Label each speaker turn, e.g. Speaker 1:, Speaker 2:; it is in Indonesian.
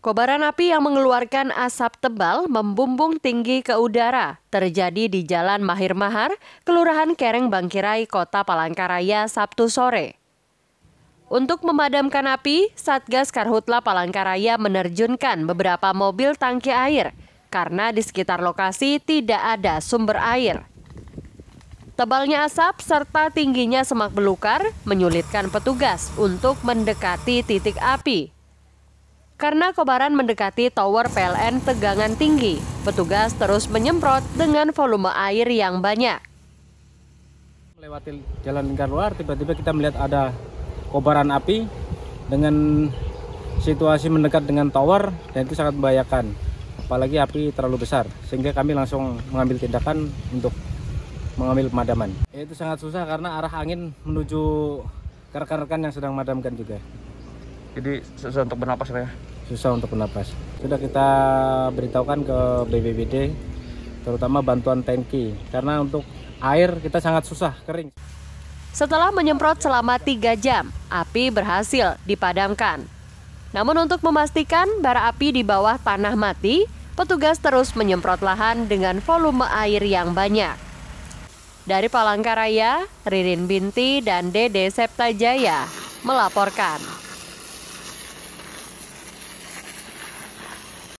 Speaker 1: Kobaran api yang mengeluarkan asap tebal membumbung tinggi ke udara terjadi di Jalan Mahir Mahar, Kelurahan Kereng Bangkirai, Kota Palangkaraya, Sabtu sore. Untuk memadamkan api, Satgas Karhutla Palangkaraya menerjunkan beberapa mobil tangki air karena di sekitar lokasi tidak ada sumber air. Tebalnya asap serta tingginya semak belukar menyulitkan petugas untuk mendekati titik api. Karena kobaran mendekati tower PLN tegangan tinggi, petugas terus menyemprot dengan volume air yang banyak.
Speaker 2: Melewati jalan lingkar luar, tiba-tiba kita melihat ada kobaran api dengan situasi mendekat dengan tower dan itu sangat membahayakan. Apalagi api terlalu besar, sehingga kami langsung mengambil tindakan untuk mengambil pemadaman. Itu sangat susah karena arah angin menuju rekan-rekan yang sedang memadamkan juga jadi susah untuk bernapas ya susah untuk bernapas sudah kita beritahukan ke BBBD terutama bantuan tanki karena untuk air kita sangat susah kering
Speaker 1: setelah menyemprot selama 3 jam api berhasil dipadamkan namun untuk memastikan bara api di bawah tanah mati petugas terus menyemprot lahan dengan volume air yang banyak dari Palangkaraya, Ririn Binti dan Dede Septajaya melaporkan.